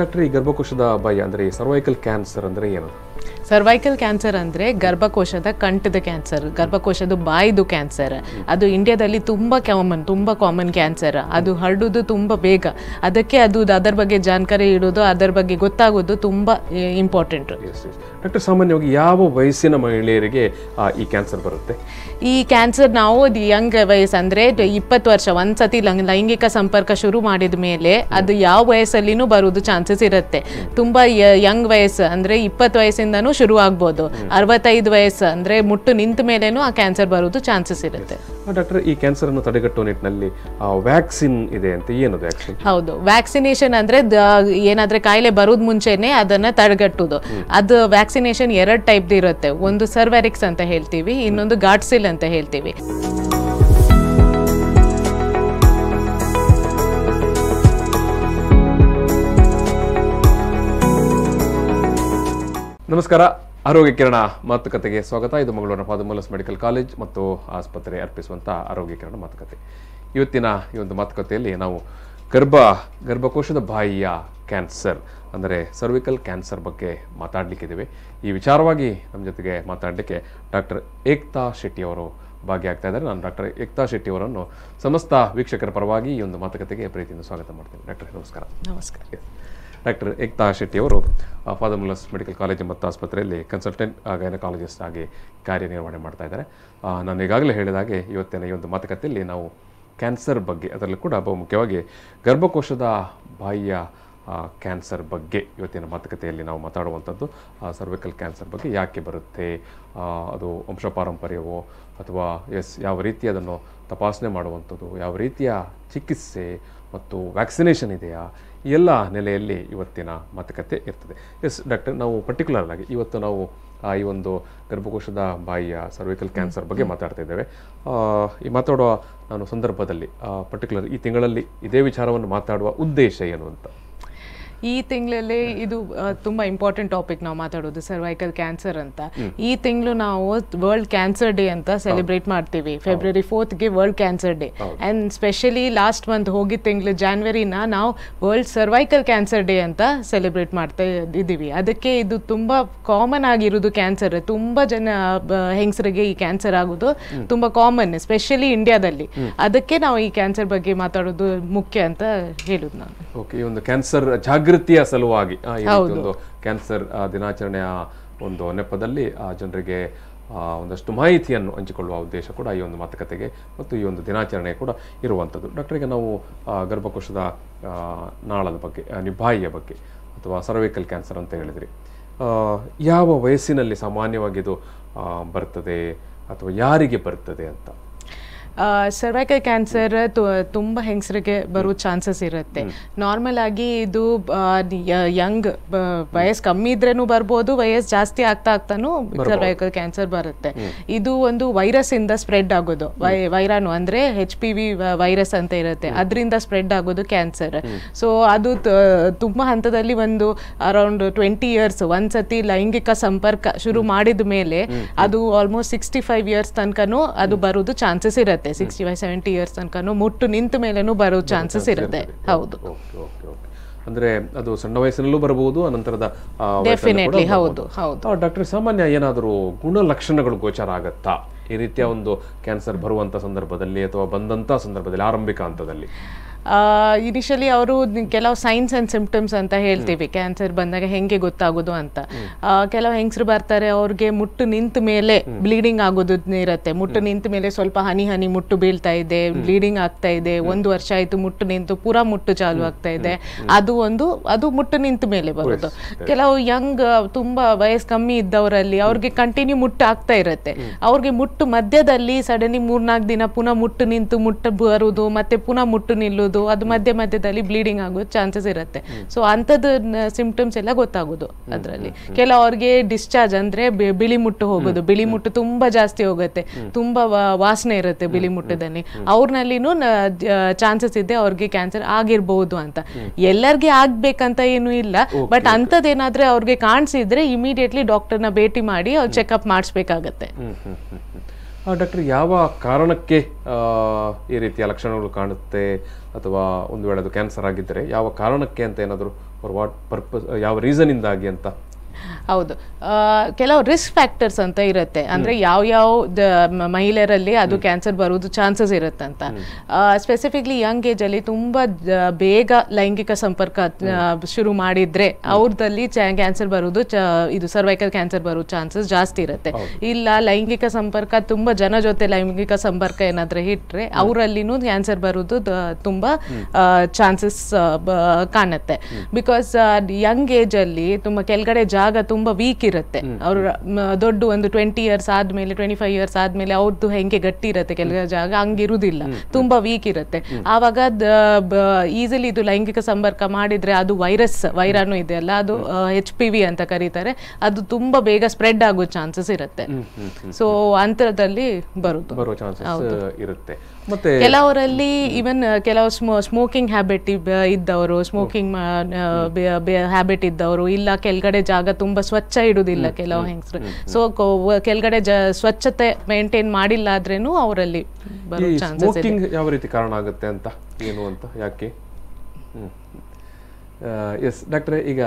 doctor ಈ ಗರ್ಭಕೋಶದ ಭಯ ಅಂದರೆ ಸರ್ವೈಕಲ್ ಕ್ಯಾನ್ಸರ್ ಅಂದರೆ ಏನು ಸರ್ವೈಕಲ್ ಕ್ಯಾನ್ಸರ್ ಅಂದರೆ ಗರ್ಭಕೋಶದ ಕಂಠದ ಕ್ಯಾನ್ಸರ್ ಗರ್ಭಕೋಶದ ಬಾಯಿದು ಕ್ಯಾನ್ಸರ್ ಅದು ಇಂಡಿಯಾದಲ್ಲಿ ತುಂಬ ಕಾಮನ್ ತುಂಬ ಕಾಮನ್ ಕ್ಯಾನ್ಸರ್ ಅದು ಹರಡೋದು ತುಂಬ ಬೇಗ ಅದಕ್ಕೆ ಅದು ಅದರ ಬಗ್ಗೆ ಜಾನ್ಕಾರಿ ಇಡೋದು ಅದರ ಬಗ್ಗೆ ಗೊತ್ತಾಗೋದು ತುಂಬ ಇಂಪಾರ್ಟೆಂಟ್ ಡಾಕ್ಟರ್ ಸಾಮಾನ್ಯವಾಗಿ ಯಾವ ವಯಸ್ಸಿನ ಮಹಿಳೆಯರಿಗೆ ಈ ಕ್ಯಾನ್ಸರ್ ಬರುತ್ತೆ ಈ ಕ್ಯಾನ್ಸರ್ ನಾವು ಯಂಗ್ ವಯಸ್ಸು ಅಂದರೆ ಇಪ್ಪತ್ತು ವರ್ಷ ಒಂದ್ಸತಿ ಲೈಂಗಿಕ ಸಂಪರ್ಕ ಶುರು ಮಾಡಿದ ಮೇಲೆ ಅದು ಯಾವ ವಯಸ್ಸಲ್ಲಿನೂ ಬರೋದು ಚಾನ್ಸಸ್ ಇರುತ್ತೆ ತುಂಬ ಯಂಗ್ ವಯಸ್ಸು ಅಂದರೆ ಇಪ್ಪತ್ತು ವಯಸ್ಸಿನ ವಯಸ್ಸಿಂದನೂ ಶುರು ಆಗ್ಬೋದು ಅರವತ್ತೈದು ವಯಸ್ಸು ಅಂದ್ರೆ ಮುಟ್ಟು ನಿಂತ ಮೇಲೇನೂ ಆ ಕ್ಯಾನ್ಸರ್ ಬರೋದು ಚಾನ್ಸಸ್ ಇರುತ್ತೆ ಡಾಕ್ಟರ್ ಈ ಕ್ಯಾನ್ಸರ್ ಅನ್ನು ತಡೆಗಟ್ಟುವ ನಿಟ್ಟಿನಲ್ಲಿ ವ್ಯಾಕ್ಸಿನ್ ಇದೆ ಅಂತ ಏನು ವ್ಯಾಕ್ಸಿನ್ ಹೌದು ವ್ಯಾಕ್ಸಿನೇಷನ್ ಅಂದ್ರೆ ಏನಾದರೆ ಕಾಯಿಲೆ ಬರೋದು ಮುಂಚೆನೆ ಅದನ್ನ ತಡೆಗಟ್ಟುವುದು ಅದು ವ್ಯಾಕ್ಸಿನೇಷನ್ ಎರಡು ಟೈಪ್ ಇರುತ್ತೆ ಒಂದು ಸರ್ವೆರಿಕ್ಸ್ ಅಂತ ಹೇಳ್ತೀವಿ ಇನ್ನೊಂದು ಗಾಡ್ಸಿಲ್ ಅಂತ ಹೇಳ್ತೀವಿ ನಮಸ್ಕಾರ ಆರೋಗ್ಯ ಕಿರಣ ಮಾತುಕತೆಗೆ ಸ್ವಾಗತ ಇದು ಮಂಗಳೂರಿನ ಪಾದಮೂಲಸ್ ಮೆಡಿಕಲ್ ಕಾಲೇಜ್ ಮತ್ತು ಆಸ್ಪತ್ರೆ ಅರ್ಪಿಸುವಂಥ ಆರೋಗ್ಯ ಕಿರಣ ಮಾತುಕತೆ ಇವತ್ತಿನ ಈ ಒಂದು ಮಾತುಕತೆಯಲ್ಲಿ ನಾವು ಗರ್ಭ ಗರ್ಭಕೋಶದ ಬಾಯಿಯ ಕ್ಯಾನ್ಸರ್ ಅಂದರೆ ಸರ್ವಿಕಲ್ ಕ್ಯಾನ್ಸರ್ ಬಗ್ಗೆ ಮಾತಾಡಲಿಕ್ಕಿದ್ದೀವಿ ಈ ವಿಚಾರವಾಗಿ ನಮ್ಮ ಜೊತೆಗೆ ಮಾತಾಡಲಿಕ್ಕೆ ಡಾಕ್ಟರ್ ಏಕ್ತಾ ಅವರು ಭಾಗಿಯಾಗ್ತಾ ಇದ್ದಾರೆ ನಾನು ಡಾಕ್ಟರ್ ಏಕ್ತಾ ಶೆಟ್ಟಿ ಅವರನ್ನು ಸಮಸ್ತ ವೀಕ್ಷಕರ ಪರವಾಗಿ ಈ ಒಂದು ಮಾತುಕತೆಗೆ ಪ್ರೀತಿಯಿಂದ ಸ್ವಾಗತ ಮಾಡ್ತೀನಿ ಡಾಕ್ಟರ್ ನಮಸ್ಕಾರ ನಮಸ್ಕಾರ ಡಾಕ್ಟರ್ ಏಕ್ತಾ ಶೆಟ್ಟಿ ಅವರು ಫಾದರ್ಮುಲ್ಲಸ್ ಮೆಡಿಕಲ್ ಕಾಲೇಜ್ ಮತ್ತು ಆಸ್ಪತ್ರೆಯಲ್ಲಿ ಕನ್ಸಲ್ಟೆಂಟ್ ಗೈನಕಾಲಜಿಸ್ಟ್ ಆಗಿ ಕಾರ್ಯನಿರ್ವಹಣೆ ಮಾಡ್ತಾ ಇದ್ದಾರೆ ನಾನು ಈಗಾಗಲೇ ಹೇಳಿದ ಹಾಗೆ ಇವತ್ತಿನ ಈ ಒಂದು ಮಾತುಕತೆಯಲ್ಲಿ ನಾವು ಕ್ಯಾನ್ಸರ್ ಬಗ್ಗೆ ಅದರಲ್ಲೂ ಕೂಡ ಬಹುಮುಖ್ಯವಾಗಿ ಗರ್ಭಕೋಶದ ಬಾಯಿಯ ಕ್ಯಾನ್ಸರ್ ಬಗ್ಗೆ ಇವತ್ತಿನ ಮಾತುಕತೆಯಲ್ಲಿ ನಾವು ಮಾತಾಡುವಂಥದ್ದು ಸರ್ವಿಕಲ್ ಕ್ಯಾನ್ಸರ್ ಬಗ್ಗೆ ಯಾಕೆ ಬರುತ್ತೆ ಅದು ವಂಶಪಾರಂಪರ್ಯವೋ ಅಥವಾ ಎಸ್ ಯಾವ ರೀತಿ ಅದನ್ನು ತಪಾಸಣೆ ಮಾಡುವಂಥದ್ದು ಯಾವ ರೀತಿಯ ಚಿಕಿತ್ಸೆ ಮತ್ತು ವ್ಯಾಕ್ಸಿನೇಷನ್ ಇದೆಯಾ ಎಲ್ಲ ನೆಲೆಯಲ್ಲಿ ಇವತ್ತಿನ ಮಾತುಕತೆ ಇರ್ತದೆ ಎಸ್ ಡಾಕ್ಟರ್ ನಾವು ಪರ್ಟಿಕ್ಯುಲರ್ ಆಗಿ ಇವತ್ತು ನಾವು ಈ ಒಂದು ಗರ್ಭಕೋಶದ ಬಾಯಿಯ ಸರ್ವಿಕಲ್ ಕ್ಯಾನ್ಸರ್ ಬಗ್ಗೆ ಮಾತಾಡ್ತಾ ಇದ್ದೇವೆ ಈ ಮಾತಾಡುವ ನಾನು ಸಂದರ್ಭದಲ್ಲಿ ಪರ್ಟಿಕ್ಯುಲರ್ ಈ ತಿಂಗಳಲ್ಲಿ ಇದೇ ವಿಚಾರವನ್ನು ಮಾತಾಡುವ ಉದ್ದೇಶ ಏನು ಅಂತ ಈ ತಿಂಗಳಲ್ಲೇ ಇದು ತುಂಬ ಇಂಪಾರ್ಟೆಂಟ್ ಟಾಪಿಕ್ ನಾವು ಮಾತಾಡೋದು ಸರ್ವೈಕಲ್ ಕ್ಯಾನ್ಸರ್ ಅಂತ ಈ ತಿಂಗಳು ನಾವು ವರ್ಲ್ಡ್ ಕ್ಯಾನ್ಸರ್ ಡೇ ಅಂತ ಸೆಲೆಬ್ರೇಟ್ ಮಾಡ್ತೀವಿ ಫೆಬ್ರವರಿ ಫೋರ್ತ್ಗೆ world cancer day and specially last month ಹೋಗಿ ತಿಂಗಳು ಜಾನ್ವರಿನ ನಾವು ವರ್ಲ್ಡ್ ಸರ್ವೈಕಲ್ ಕ್ಯಾನ್ಸರ್ ಡೇ ಅಂತ ಸೆಲೆಬ್ರೇಟ್ ಮಾಡ್ತಾ ಇದ್ದೀವಿ ಅದಕ್ಕೆ ಇದು ತುಂಬ ಕಾಮನ್ ಆಗಿರೋದು ಕ್ಯಾನ್ಸರ್ ತುಂಬ ಜನ ಹೆಂಗಸರಿಗೆ ಈ ಕ್ಯಾನ್ಸರ್ ಆಗೋದು ತುಂಬ ಕಾಮನ್ ಸ್ಪೆಷಲಿ ಇಂಡಿಯಾದಲ್ಲಿ ಅದಕ್ಕೆ ನಾವು ಈ ಕ್ಯಾನ್ಸರ್ ಬಗ್ಗೆ ಮಾತಾಡೋದು ಮುಖ್ಯ ಅಂತ ಹೇಳುದು ನಾನು ಓಕೆ ಒಂದು ಕ್ಯಾನ್ಸರ್ ಜಾಗೃತಿಯ ಸಲುವಾಗಿ ಒಂದು ಕ್ಯಾನ್ಸರ್ ದಿನಾಚರಣೆಯ ಒಂದು ನೆಪದಲ್ಲಿ ಆ ಜನರಿಗೆ ಒಂದಷ್ಟು ಮಾಹಿತಿಯನ್ನು ಹಂಚಿಕೊಳ್ಳುವ ಉದ್ದೇಶ ಕೂಡ ಈ ಒಂದು ಮಾತುಕತೆಗೆ ಮತ್ತು ಈ ಒಂದು ದಿನಾಚರಣೆ ಕೂಡ ಇರುವಂಥದ್ದು ಡಾಕ್ಟರಿಗೆ ನಾವು ಗರ್ಭಕೋಶದ ನಾಳದ ಬಗ್ಗೆ ನಿಭಾಯಿಯ ಬಗ್ಗೆ ಅಥವಾ ಸರ್ವೈಕಲ್ ಕ್ಯಾನ್ಸರ್ ಅಂತ ಹೇಳಿದ್ರಿ ಯಾವ ವಯಸ್ಸಿನಲ್ಲಿ ಸಾಮಾನ್ಯವಾಗಿ ಇದು ಬರ್ತದೆ ಅಥವಾ ಯಾರಿಗೆ ಬರ್ತದೆ ಅಂತ ಸರ್ವೈಕಲ್ ಕ್ಯಾನ್ಸರ್ ತುಂಬ ಹೆಂಗಸರಿಗೆ ಬರೋ ಚಾನ್ಸಸ್ ಇರುತ್ತೆ ನಾರ್ಮಲ್ ಆಗಿ ಇದು ಯಂಗ್ ವಯಸ್ ಕಮ್ಮಿ ಇದ್ರೂ ಬರ್ಬೋದು ವಯಸ್ಸು ಜಾಸ್ತಿ ಆಗ್ತಾ ಆಗ್ತಾನು ಸರ್ವೈಕಲ್ ಕ್ಯಾನ್ಸರ್ ಬರುತ್ತೆ ಇದು ಒಂದು ವೈರಸ್ ಇಂದ ಸ್ಪ್ರೆಡ್ ಆಗೋದು ವೈರಾಣು ಅಂದ್ರೆ ಹೆಚ್ ಪಿ ವಿ ವೈರಸ್ ಅಂತ ಇರುತ್ತೆ ಅದರಿಂದ ಸ್ಪ್ರೆಡ್ ಆಗೋದು ಕ್ಯಾನ್ಸರ್ ಸೊ ಅದು ತುಂಬ ಹಂತದಲ್ಲಿ ಒಂದು ಅರೌಂಡ್ ಟ್ವೆಂಟಿ ಇಯರ್ಸ್ ಒಂದ್ಸತಿ ಲೈಂಗಿಕ ಸಂಪರ್ಕ ಶುರು ಮಾಡಿದ ಮೇಲೆ ಅದು ಆಲ್ಮೋಸ್ಟ್ ಸಿಕ್ಸ್ಟಿ ಫೈವ್ ಇಯರ್ಸ್ ತನಕನೂ ಅದು ಬರೋದು ಚಾನ್ಸಸ್ ಇರುತ್ತೆ ಇರುತ್ತೆ ಸಿಕ್ಸ್ಟಿ ಫೈವ್ ಸೆವೆಂಟಿ ಇಯರ್ಸ್ ತನಕನು ಮುಟ್ಟು ನಿಂತ ಮೇಲೇನೂ ಬರೋ ಚಾನ್ಸಸ್ ಇರುತ್ತೆ ಹೌದು ಅಂದ್ರೆ ಅದು ಸಣ್ಣ ವಯಸ್ಸಿನಲ್ಲೂ ಬರಬಹುದು ಅನಂತರದ ಡೆಫಿನೆಟ್ಲಿ ಹೌದು ಹೌದು ಡಾಕ್ಟರ್ ಸಾಮಾನ್ಯ ಏನಾದರೂ ಗುಣಲಕ್ಷಣಗಳು ಗೋಚರ ಆಗತ್ತಾ ಈ ರೀತಿಯ ಒಂದು ಕ್ಯಾನ್ಸರ್ ಬರುವಂತ ಸಂದರ್ಭದಲ್ಲಿ ಅಥವಾ ಬಂದಂತ ಸಂದರ್ಭದಲ್ಲಿ ಆರಂಭಿಕ ಹಂತದಲ್ಲಿ ಇನಿಷಿಯಲಿ ಅವರು ಕೆಲವು ಸೈನ್ಸ್ ಆ್ಯಂಡ್ ಸಿಂಪ್ಟಮ್ಸ್ ಅಂತ ಹೇಳ್ತೀವಿ ಕ್ಯಾನ್ಸರ್ ಬಂದಾಗ ಹೆಂಗೆ ಗೊತ್ತಾಗೋದು ಅಂತ ಕೆಲವು ಹೆಂಗಸರು ಬರ್ತಾರೆ ಅವ್ರಿಗೆ ಮುಟ್ಟು ನಿಂತ ಮೇಲೆ ಬ್ಲೀಡಿಂಗ್ ಆಗೋದು ಇರುತ್ತೆ ಮುಟ್ಟು ನಿಂತ ಮೇಲೆ ಸ್ವಲ್ಪ ಹನಿ ಹನಿ ಮುಟ್ಟು ಬೀಳ್ತಾ ಇದೆ ಬ್ಲೀಡಿಂಗ್ ಆಗ್ತಾ ಇದೆ ಒಂದು ವರ್ಷ ಆಯಿತು ಮುಟ್ಟು ನಿಂತು ಪೂರ ಮುಟ್ಟು ಚಾಲು ಆಗ್ತಾ ಇದೆ ಅದು ಒಂದು ಅದು ಮುಟ್ಟು ನಿಂತ ಮೇಲೆ ಬರೋದು ಕೆಲವು ಯಂಗ್ ತುಂಬ ವಯಸ್ಸು ಕಮ್ಮಿ ಇದ್ದವರಲ್ಲಿ ಅವ್ರಿಗೆ ಕಂಟಿನ್ಯೂ ಮುಟ್ಟು ಆಗ್ತಾ ಇರುತ್ತೆ ಅವ್ರಿಗೆ ಮುಟ್ಟು ಮಧ್ಯದಲ್ಲಿ ಸಡನ್ಲಿ ಮೂರ್ನಾಲ್ಕು ದಿನ ಪುನಃ ಮುಟ್ಟು ನಿಂತು ಮುಟ್ಟು ಬರುವುದು ಮತ್ತೆ ಪುನಃ ಮುಟ್ಟು ನಿಲ್ಲೋದು ಅದು ಮಧ್ಯ ಮಧ್ಯದಲ್ಲಿ ಬ್ಲೀಡಿಂಗ್ ಆಗೋ ಚಾನ್ಸಸ್ ಇರುತ್ತೆ ಸೊ ಅಂಥದ್ದು ಸಿಂಪ್ಟಮ್ಸ್ ಎಲ್ಲ ಗೊತ್ತಾಗೋದು ಅದರಲ್ಲಿ ಕೆಲವ್ರಿಗೆ ಡಿಸ್ಚಾರ್ಜ್ ಅಂದ್ರೆ ಬಿಳಿ ಮುಟ್ಟು ಹೋಗೋದು ಬಿಳಿ ಮುಟ್ಟು ತುಂಬಾ ಜಾಸ್ತಿ ಹೋಗುತ್ತೆ ತುಂಬಾ ವಾಸನೆ ಇರುತ್ತೆ ಬಿಳಿ ಮುಟ್ಟದಲ್ಲಿ ಅವ್ರನಲ್ಲಿನೂ ಚಾನ್ಸಸ್ ಇದೆ ಅವ್ರಿಗೆ ಕ್ಯಾನ್ಸರ್ ಆಗಿರ್ಬೋದು ಅಂತ ಎಲ್ಲರಿಗೆ ಆಗ್ಬೇಕಂತ ಏನು ಇಲ್ಲ ಬಟ್ ಅಂಥದ್ದೇನಾದ್ರೆ ಅವ್ರಿಗೆ ಕಾಣಿಸಿದ್ರೆ ಇಮಿಡಿಯೇಟ್ಲಿ ಡಾಕ್ಟರ್ನ ಭೇಟಿ ಮಾಡಿ ಅವ್ರು ಚೆಕಪ್ ಮಾಡಿಸ್ಬೇಕಾಗತ್ತೆ ಡಾಕ್ಟರ್ ಯಾವ ಕಾರಣಕ್ಕೆ ಈ ರೀತಿಯ ಲಕ್ಷಣಗಳು ಕಾಣುತ್ತೆ ಅಥವಾ ಒಂದು ವೇಳೆ ಅದು ಕ್ಯಾನ್ಸರ್ ಆಗಿದ್ದರೆ ಯಾವ ಕಾರಣಕ್ಕೆ ಅಂತ ಏನಾದರೂ ಫಾರ್ ವಾಟ್ ಪರ್ಪಸ್ ಯಾವ ಇಂದಾಗಿ ಅಂತ ಹೌದು ಕೆಲವು ರಿಸ್ಕ್ ಫ್ಯಾಕ್ಟರ್ಸ್ ಅಂತ ಇರುತ್ತೆ ಅಂದ್ರೆ ಯಾವ ಯಾವ ಮಹಿಳೆಯರಲ್ಲಿ ಅದು ಕ್ಯಾನ್ಸರ್ ಬರೋದು ಚಾನ್ಸಸ್ ಅಂತ ಸ್ಪೆಸಿಫಿಕ್ಲಿ ಯಂಗ್ ಏಜಲ್ಲಿ ತುಂಬಾ ಬೇಗ ಲೈಂಗಿಕ ಸಂಪರ್ಕ ಶುರು ಮಾಡಿದ್ರೆ ಚ ಕ್ಯಾನ್ಸರ್ ಬರೋದು ಇದು ಸರ್ವೈಕಲ್ ಕ್ಯಾನ್ಸರ್ ಬರೋ ಚಾನ್ಸಸ್ ಜಾಸ್ತಿ ಇರುತ್ತೆ ಇಲ್ಲ ಲೈಂಗಿಕ ಸಂಪರ್ಕ ತುಂಬಾ ಜನ ಜೊತೆ ಲೈಂಗಿಕ ಸಂಪರ್ಕ ಏನಾದರೂ ಇಟ್ಟರೆ ಅವರಲ್ಲಿನೂ ಕ್ಯಾನ್ಸರ್ ಬರೋದು ತುಂಬ ಚಾನ್ಸಸ್ ಕಾಣುತ್ತೆ ಬಿಕಾಸ್ ಯಂಗ್ ಏಜಲ್ಲಿ ತುಂಬ ಕೆಳಗಡೆ ಜಾಗ ತುಂಬ ತುಂಬ ವೀಕ್ ಇರುತ್ತೆ ಅವರು ದೊಡ್ಡ ಒಂದು ಟ್ವೆಂಟಿ ಇಯರ್ಸ್ ಆದ್ಮೇಲೆ ಟ್ವೆಂಟಿ ಫೈವ್ ಇಯರ್ಸ್ ಆದ್ಮೇಲೆ ಅವ್ರದ್ದು ಹೆಂಗೆ ಗಟ್ಟಿ ಇರುತ್ತೆ ಕೆಲವು ಜಾಗ ಹಂಗಿರುವುದಿಲ್ಲ ತುಂಬ ವೀಕ್ ಇರುತ್ತೆ ಆವಾಗ ಈಸಿಲಿ ಇದು ಲೈಂಗಿಕ ಸಂಪರ್ಕ ಮಾಡಿದ್ರೆ ಅದು ವೈರಸ್ ವೈರಾಣು ಅಲ್ಲ ಅದು ಎಚ್ ಪಿ ವಿ ಅಂತ ಕರೀತಾರೆ ಅದು ತುಂಬಾ ಬೇಗ ಸ್ಪ್ರೆಡ್ ಆಗೋ ಚಾನ್ಸಸ್ ಇರುತ್ತೆ ಸೊ ಅಂತರದಲ್ಲಿ ಬರುತ್ತೆ ಇರುತ್ತೆ ಕೆಲವರಲ್ಲಿ ಈವನ್ ಕೆಲವು ಸ್ಮೋಕಿಂಗ್ ಹ್ಯಾಬಿಟ್ ಇದ್ದವರು ಸ್ಮೋಕಿಂಗ್ ಹ್ಯಾಬಿಟ್ ಇದ್ದವರು ಇಲ್ಲ ಕೆಳಗಡೆ ಜಾಗ ತುಂಬಾ ಸ್ವಚ್ಛ ಇಡುವುದಿಲ್ಲ ಕೆಲವು ಹೆಂಗಸರು ಸೊ ಕೆಳಗಡೆ ಸ್ವಚ್ಛತೆ ಮೇಂಟೈನ್ ಮಾಡಿಲ್ಲ ಆದ್ರೇನು ಅವರಲ್ಲಿ ಯಾವ ರೀತಿ ಕಾರಣ ಆಗುತ್ತೆ ಅಂತ ಏನು ಅಂತ ಯಾಕೆ ಎಸ್ ಡಾಕ್ಟರ್ ಈಗ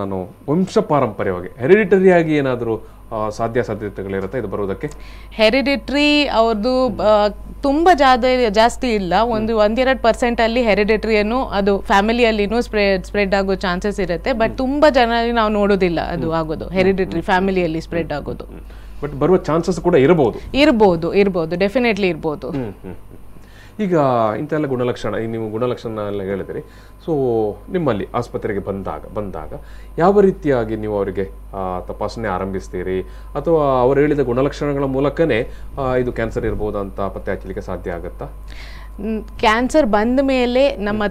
ನಾನು ವಂಶ ಪಾರಂಪರ್ಯವಾಗಿ ಆಗಿ ಏನಾದರೂ ಸಾಧ್ಯ ಸಾಧ್ಯತೆಗಳಿರುತ್ತೆ ಇದು ಬರೋದಕ್ಕೆ ಹೆರಿಡಿಟ್ರಿ ಅವ್ರದ್ದು ತುಂಬ ಜಾದ ಜಾಸ್ತಿ ಇಲ್ಲ ಒಂದು ಒಂದೆರಡು ಅಲ್ಲಿ ಏನು ಅದು ಫ್ಯಾಮಿಲಿಯಲ್ಲಿನೂ ಸ್ಪ್ರೆಡ್ ಸ್ಪ್ರೆಡ್ ಆಗೋ ಚಾನ್ಸಸ್ ಇರುತ್ತೆ ಬಟ್ ತುಂಬಾ ಜನ ನಾವು ನೋಡೋದಿಲ್ಲ ಅದು ಆಗೋದು ಹೆರಿಡಿಟ್ರಿ ಫ್ಯಾಮಿಲಿಯಲ್ಲಿ ಸ್ಪ್ರೆಡ್ ಆಗೋದು ಬಟ್ ಬರುವ ಚಾನ್ಸಸ್ ಕೂಡ ಇರಬಹುದು ಇರಬಹುದು ಇರಬಹುದು ಡೆಫಿನೆಟ್ಲಿ ಇರಬಹುದು ಈಗ ಇಂಥೆಲ್ಲ ಗುಣಲಕ್ಷಣ ಈ ನೀವು ಗುಣಲಕ್ಷಣ ಎಲ್ಲ ಹೇಳಿದಿರಿ ಸೊ ನಿಮ್ಮಲ್ಲಿ ಆಸ್ಪತ್ರೆಗೆ ಬಂದಾಗ ಬಂದಾಗ ಯಾವ ರೀತಿಯಾಗಿ ನೀವು ಅವರಿಗೆ ತಪಾಸಣೆ ಆರಂಭಿಸ್ತೀರಿ ಅಥವಾ ಅವರು ಹೇಳಿದ ಗುಣಲಕ್ಷಣಗಳ ಮೂಲಕನೇ ಇದು ಕ್ಯಾನ್ಸರ್ ಇರ್ಬೋದು ಅಂತ ಪತ್ತೆ ಹಚ್ಚಲಿಕ್ಕೆ ಸಾಧ್ಯ ಆಗುತ್ತಾ ಕ್ಯಾನ್ಸರ್ ಬಂದ ಮೇಲೆ ನಮ್ಮ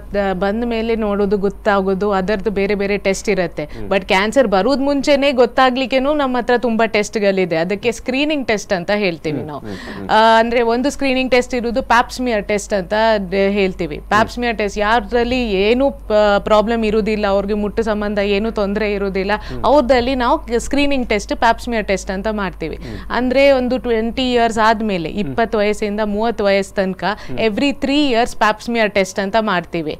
ಬಂದ ಮೇಲೆ ನೋಡೋದು ಗೊತ್ತಾಗೋದು ಅದರದ್ದು ಬೇರೆ ಬೇರೆ ಟೆಸ್ಟ್ ಇರುತ್ತೆ ಬಟ್ ಕ್ಯಾನ್ಸರ್ ಬರೋದು ಮುಂಚೆನೇ ಗೊತ್ತಾಗ್ಲಿಕ್ಕೆನು ನಮ್ಮ ಹತ್ರ ತುಂಬಾ ಟೆಸ್ಟ್ಗಳಿದೆ ಅದಕ್ಕೆ ಸ್ಕ್ರೀನಿಂಗ್ ಟೆಸ್ಟ್ ಅಂತ ಹೇಳ್ತೀವಿ ನಾವು ಅಂದ್ರೆ ಒಂದು ಸ್ಕ್ರೀನಿಂಗ್ ಟೆಸ್ಟ್ ಇರುವುದು ಪ್ಯಾಪ್ಸ್ಮಿಯರ್ ಟೆಸ್ಟ್ ಅಂತ ಹೇಳ್ತೀವಿ ಪ್ಯಾಪ್ಸ್ಮಿಯರ್ ಟೆಸ್ಟ್ ಯಾರಲ್ಲಿ ಏನು ಪ್ರಾಬ್ಲಮ್ ಇರುವುದಿಲ್ಲ ಅವ್ರಿಗೆ ಮುಟ್ಟು ಸಂಬಂಧ ಏನು ತೊಂದರೆ ಇರುವುದಿಲ್ಲ ಅವ್ರದಲ್ಲಿ ನಾವು ಸ್ಕ್ರೀನಿಂಗ್ ಟೆಸ್ಟ್ ಪ್ಯಾಪ್ಸ್ಮಿಯರ್ ಟೆಸ್ಟ್ ಅಂತ ಮಾಡ್ತೀವಿ ಅಂದ್ರೆ ಒಂದು ಟ್ವೆಂಟಿ ಇಯರ್ಸ್ ಆದ್ಮೇಲೆ ಇಪ್ಪತ್ತು ವಯಸ್ಸಿಂದ ಮೂವತ್ತು ವಯಸ್ಸು ತನಕ every three years pap smear test ಅಂತ ಮಾಡ್ತೀವಿ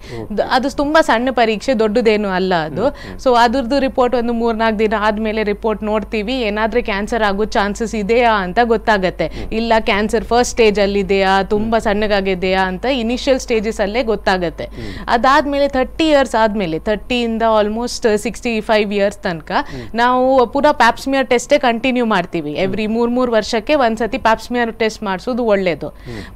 ಅದು ತುಂಬಾ ಸಣ್ಣ ಪರೀಕ್ಷೆ ದೊಡ್ಡದೇನು ಅಲ್ಲ ಅದು ಸೊ ಅದ್ರದ್ದು ರಿಪೋರ್ಟ್ ಒಂದು ಮೂರ್ನಾಲ್ಕು ದಿನ ಆದ್ಮೇಲೆ ರಿಪೋರ್ಟ್ ನೋಡ್ತೀವಿ ಏನಾದ್ರೆ ಕ್ಯಾನ್ಸರ್ ಆಗೋ ಚಾನ್ಸಸ್ ಇದೆಯಾ ಅಂತ ಗೊತ್ತಾಗತ್ತೆ ಇಲ್ಲ ಕ್ಯಾನ್ಸರ್ ಫಸ್ಟ್ ಸ್ಟೇಜ್ ಅಲ್ಲಿ ಇದೆಯಾ ತುಂಬಾ ಸಣ್ಣಗಾಗಿದೆಯಾ ಅಂತ ಇನಿಷಿಯಲ್ ಸ್ಟೇಜಸ್ ಅಲ್ಲೇ ಗೊತ್ತಾಗತ್ತೆ ಅದಾದ್ಮೇಲೆ ತರ್ಟಿ ಇಯರ್ಸ್ ಆದ್ಮೇಲೆ ಥರ್ಟಿಯಿಂದ ಆಲ್ಮೋಸ್ಟ್ ಸಿಕ್ಸ್ಟಿ ಫೈವ್ ಇಯರ್ಸ್ ತನಕ ನಾವು ಪೂರಾ ಪ್ಯಾಪ್ಸ್ಮಿಯರ್ ಟೆಸ್ಟೇ ಕಂಟಿನ್ಯೂ ಮಾಡ್ತೀವಿ ಎವ್ರಿ ಮೂರ್ ಮೂರು ವರ್ಷಕ್ಕೆ ಒಂದ್ಸತಿ ಪ್ಯಾಪ್ಸ್ಮಿಯರ್ ಟೆಸ್ಟ್ ಮಾಡಿಸೋದು ಒಳ್ಳೇದು